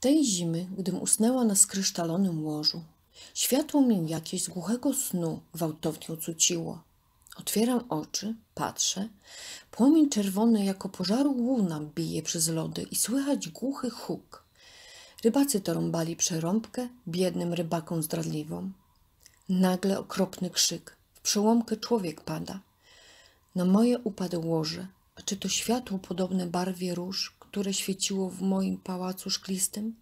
Tej zimy, gdym usnęła na skryształonym łożu, światło mię jakieś z głuchego snu gwałtownie ocuciło. Otwieram oczy, patrzę. Płomień czerwony jako pożaru łuna bije przez lody i słychać głuchy huk. Rybacy torąbali przerąbkę biednym rybakom zdradliwą. Nagle okropny krzyk. W przełomkę człowiek pada. Na moje upadł łoże, a czy to światło podobne barwie róż które świeciło w moim pałacu szklistym,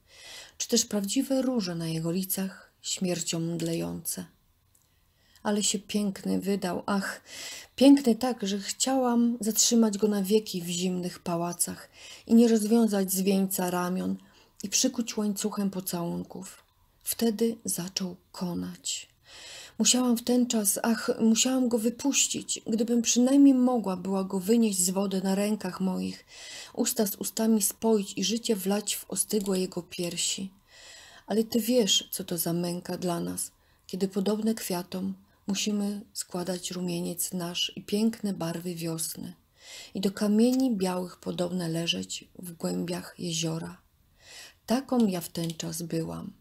czy też prawdziwe róże na jego licach, śmiercią mdlejące. Ale się piękny wydał, ach, piękny tak, że chciałam zatrzymać go na wieki w zimnych pałacach i nie rozwiązać zwieńca ramion i przykuć łańcuchem pocałunków. Wtedy zaczął konać. Musiałam w ten czas, ach, musiałam go wypuścić, gdybym przynajmniej mogła była go wynieść z wody na rękach moich, usta z ustami spoić i życie wlać w ostygłe jego piersi. Ale ty wiesz, co to za męka dla nas, kiedy podobne kwiatom musimy składać rumieniec nasz i piękne barwy wiosny i do kamieni białych podobne leżeć w głębiach jeziora. Taką ja w ten czas byłam.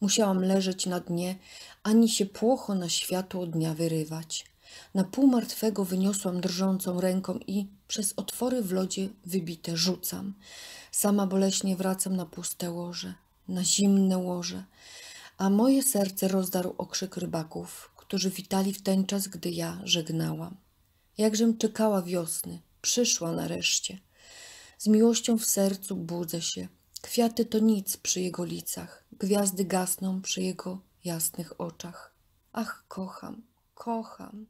Musiałam leżeć na dnie, ani się płocho na światło dnia wyrywać. Na pół martwego wyniosłam drżącą ręką i przez otwory w lodzie wybite rzucam. Sama boleśnie wracam na puste łoże, na zimne łoże, a moje serce rozdarł okrzyk rybaków, którzy witali w ten czas, gdy ja żegnałam. Jakżem czekała wiosny, przyszła nareszcie. Z miłością w sercu budzę się. Kwiaty to nic przy jego licach, gwiazdy gasną przy jego jasnych oczach. Ach, kocham, kocham.